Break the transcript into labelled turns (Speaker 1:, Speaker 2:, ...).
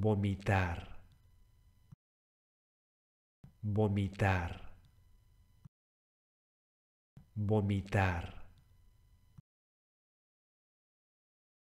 Speaker 1: vomitar, vomitar, vomitar.